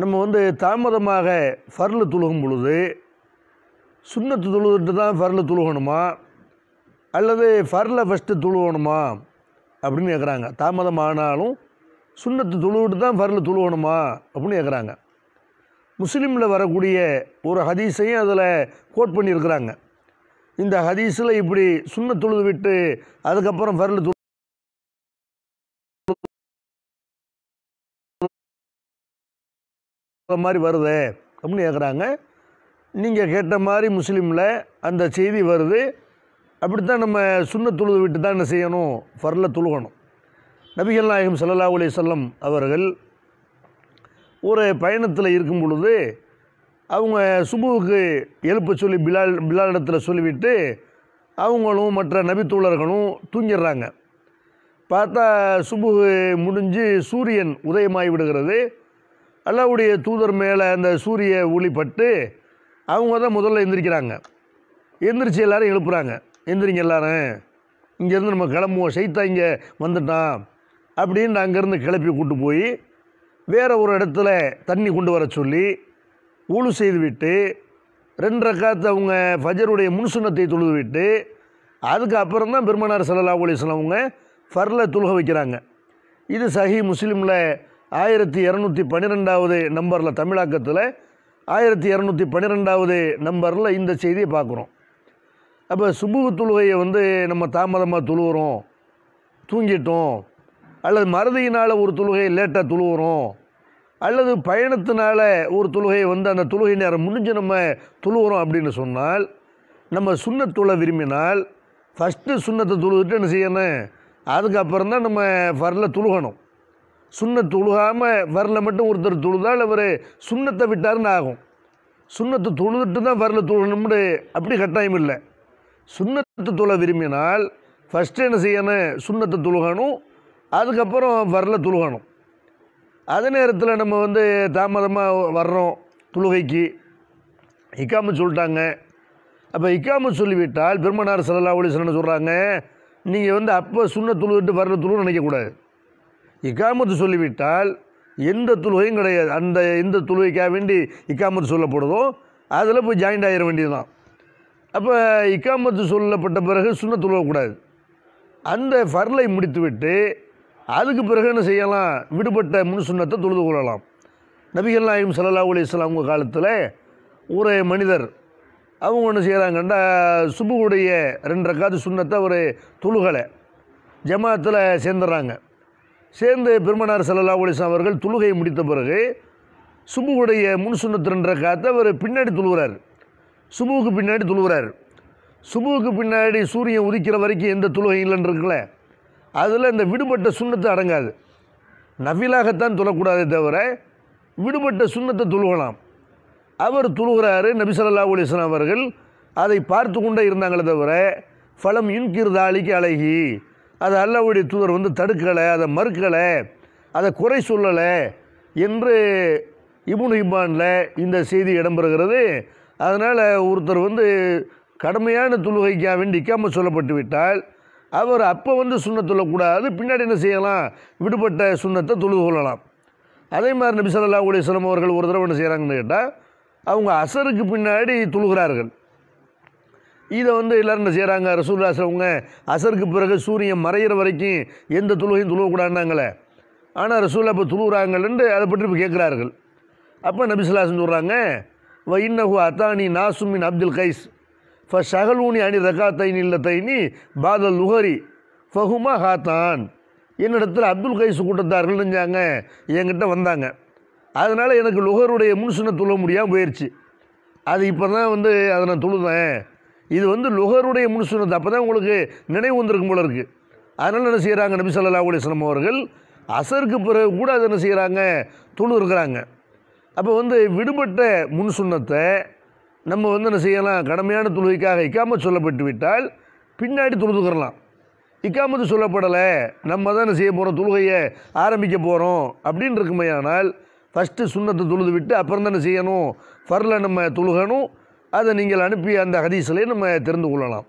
நம்ம வந்து தாமதமாக ஃபர்லு துழுகும் பொழுது சுண்ணத்து துழுதுட்டு தான் ஃபர்லு துழுகணுமா அல்லது ஃபரில் ஃபஸ்ட்டு துழுவணுமா அப்படின்னு கேட்குறாங்க தாமதமானாலும் சுண்ணத்து துழுவிட்டு தான் ஃபரில் துழுவணுமா அப்படின்னு கேட்குறாங்க முஸ்லீமில் வரக்கூடிய ஒரு ஹதீஸையும் அதில் கோட் பண்ணியிருக்கிறாங்க இந்த ஹதீஸில் இப்படி சுண்ணத்துழுது விட்டு அதுக்கப்புறம் துழு இப்போ மாதிரி வருது அப்படின்னு கேட்குறாங்க நீங்கள் கேட்ட மாதிரி முஸ்லீமில் அந்த செய்தி வருது அப்படித்தான் நம்ம சுண்ண தொழுது விட்டு தான் என்ன செய்யணும் ஃபர்ல தொழுகணும் நபிகள் நாயகம் சல்லா அலி சொல்லம் அவர்கள் ஒரு பயணத்தில் இருக்கும் பொழுது அவங்க சுபுவுக்கு எழுப்ப சொல்லி பிலால் பிலாலிடத்தில் சொல்லிவிட்டு அவங்களும் மற்ற நபி நபித்தோழர்களும் தூங்கிடுறாங்க பார்த்தா சுபு முடிஞ்சு சூரியன் உதயமாகி விடுகிறது அல்லாவுடைய தூதர் மேலே அந்த சூரிய ஒளிப்பட்டு அவங்க தான் முதல்ல எழுந்திரிக்கிறாங்க எந்திரிச்சு எல்லோரும் எழுப்புறாங்க எந்திரிங்க எல்லோரும் இங்கேருந்து நம்ம கிளம்புவோம் சைத்தா இங்கே வந்துட்டோம் அப்படின்னு அங்கேருந்து கிளப்பி கூட்டு போய் வேறு ஒரு இடத்துல தண்ணி கொண்டு வர சொல்லி ஊழு செய்து விட்டு ரெண்டு ரக்காத்து அவங்க ஃபஜருடைய முன்சுனத்தை தொழுது விட்டு அதுக்கப்புறம் தான் பெருமனார் சல்லா அலிஸ்லாம் அவங்க ஃபர்ல துலக வைக்கிறாங்க இது சஹி முஸ்லீமில் ஆயிரத்தி இரநூத்தி பன்னிரெண்டாவது நம்பரில் தமிழாக்கத்தில் ஆயிரத்தி இரநூத்தி பன்னிரெண்டாவது நம்பரில் இந்த செய்தியை பார்க்குறோம் அப்போ சுபுகு தொழுகையை வந்து நம்ம தாமதமாக துழுவுறோம் தூங்கிட்டோம் அல்லது மறதியினால் ஒரு தொழுகையை லேட்டாக துழுவுறோம் அல்லது பயணத்தினால் ஒரு தொழுகையை வந்து அந்த தொழுகை நேரம் முடிஞ்சு நம்ம துழுவுறோம் அப்படின்னு சொன்னால் நம்ம சுண்ண தொழ விரும்பினால் ஃபஸ்ட்டு சுண்ணத்தை தொழுதுட்டு என்ன செய்யணும் அதுக்கப்புறம் தான் நம்ம ஃபரில் துழுகணும் சுண்ண தொழுகாமல் வரல மட்டும் ஒருத்தர் தொழுதால் அவர் சுண்ணத்தை விட்டாருன்னு ஆகும் சுண்ணத்தை தொழுதுட்டு தான் வரல தொழணும்னு அப்படி கட்டாயம் இல்லை சுண்ணத்தை தொழ விரும்பினால் ஃபஸ்ட்டு என்ன செய்யணும் சுண்ணத்தை தொழுகணும் அதுக்கப்புறம் வரல தொழுகணும் அதே நேரத்தில் நம்ம வந்து தாமதமாக வர்றோம் தொழுகைக்கு இக்காமல் சொல்லிட்டாங்க அப்போ இக்காமல் சொல்லிவிட்டால் பெருமனார் சல்லா ஒளி சொல்கிறாங்க நீங்கள் வந்து அப்போ சுண்ண தொழுதுட்டு வரல தொழுன்னு நினைக்கக்கூடாது இக்காமத்து சொல்லிவிட்டால் எந்த தொழுகையும் கிடையாது அந்த எந்த தொழுகைக்காக வேண்டி இக்காமத்து சொல்லப்படுதோ அதில் போய் ஜாயிண்ட் ஆகிட வேண்டியது தான் அப்போ இக்காமத்து சொல்லப்பட்ட பிறகு சுண்ண தொழுவக்கூடாது அந்த ஃபர்லை முடித்துவிட்டு அதுக்கு பிறகு என்ன செய்யலாம் விடுபட்ட முன் சுண்ணத்தை தொழுது கொள்ளலாம் நபிகள் நாயும் சல்லா அலி உங்கள் காலத்தில் ஒரு மனிதர் அவங்க ஒன்று செய்கிறாங்கண்டா சுபுடைய ரெண்டு ரக்காத்து சுண்ணத்தை ஒரு தொழுகலை ஜமாத்தில் சேர்ந்துடுறாங்க சேர்ந்து பெருமனார் சல்லா ஒலிசா அவர்கள் தொழுகை முடித்த பிறகு சுபுவுடைய முன் சுண்ணத்திரன்ற காத்தை அவர் பின்னாடி துழுவுறார் சுபுவுக்கு பின்னாடி துழுவுறார் சுபுவுக்கு பின்னாடி சூரியன் உதிக்கிற வரைக்கும் எந்த தொழுகை இல்லைன்னு இருக்குல்ல அதில் இந்த விடுபட்ட சுண்ணத்தை அடங்காது நவிலாகத்தான் துளக்கூடாதே தவிர விடுபட்ட சுண்ணத்தை துழுகலாம் அவர் துழுகிறாரு நபிசல்லா அலிஸ்லாம் அவர்கள் அதை பார்த்து கொண்டே இருந்தாங்களே தவிர ஃபலம் இன்கிருதாளிக்கு அழகி அதை அல்லாவுடைய தூதர் வந்து தடுக்கலை அதை மறுக்கலை அதை குறை சொல்லலை என்று இபுன் இபானில் இந்த செய்தி இடம்பெறுகிறது அதனால் ஒருத்தர் வந்து கடுமையான தொழுகைக்காக வேண்டி சொல்லப்பட்டு விட்டால் அவர் அப்போ வந்து சுண்ணத் கூடாது பின்னாடி என்ன செய்யலாம் விடுபட்ட சுண்ணத்தை தொழுது கொள்ளலாம் அதே மாதிரி நபிசல்லா சிலம் அவர்கள் ஒரு தடவை என்ன செய்கிறாங்கன்னு கேட்டால் அவங்க அசருக்கு பின்னாடி தொழுகிறார்கள் இதை வந்து எல்லோரும் என்ன செய்கிறாங்க ரசூல்லாசவங்க அசருக்கு பிறகு சூரியன் மறையிற வரைக்கும் எந்த துளுவையும் துழுவக்கூடாண்டாங்களே ஆனால் ரசூலா இப்போ துழுவுறாங்கள்ன்ட்டு அதை பற்றி இப்போ கேட்குறார்கள் அப்போ நபிசுல்லாசன் சொல்கிறாங்க வைன்னஹு அத்தானி நாசுமின் அப்துல் கைஸ் ஃப ஷகலூனி அணி ரகா தைனி இல்லை தைனி பாதல் லுஹரி ஃபஹுமா ஹாத்தான் என்னிடத்தில் அப்துல் கைஸ் கூட்டத்தார்கள் செஞ்சாங்க என்கிட்ட வந்தாங்க அதனால் எனக்கு லுகருடைய முன்சுனை துள்ள முடியாமல் போயிடுச்சு அது இப்போ தான் வந்து அதை நான் துழுதேன் இது வந்து லுகருடைய முன்சுனத்து அப்போ தான் உங்களுக்கு நினைவு வந்திருக்கும் போல இருக்குது அதனால் என்ன செய்கிறாங்க நபி சொல்லா அலிஸ்லாம் அவர்கள் அசருக்கு பிறகு கூட அது என்ன செய்கிறாங்க தொழு இருக்கிறாங்க அப்போ வந்து விடுபட்ட முன் சுண்ணத்தை நம்ம வந்து என்ன செய்யலாம் கடமையான தொழுகைக்காக இக்காமல் சொல்லப்பட்டு விட்டால் பின்னாடி தொழுதுக்கிறலாம் இக்காமத்து சொல்லப்படலை நம்ம தான் என்ன செய்ய போகிறோம் தொழுகையை ஆரம்பிக்க போகிறோம் அப்படின்னு இருக்குமையானால் ஃபஸ்ட்டு சுண்ணத்தை தொழுது விட்டு அப்புறம் தானே செய்யணும் ஃபரில் நம்ம தொழுகணும் அதை நீங்கள் அனுப்பி அந்த ஹதீஸ்லேயே நம்ம தெரிந்து கொள்ளலாம்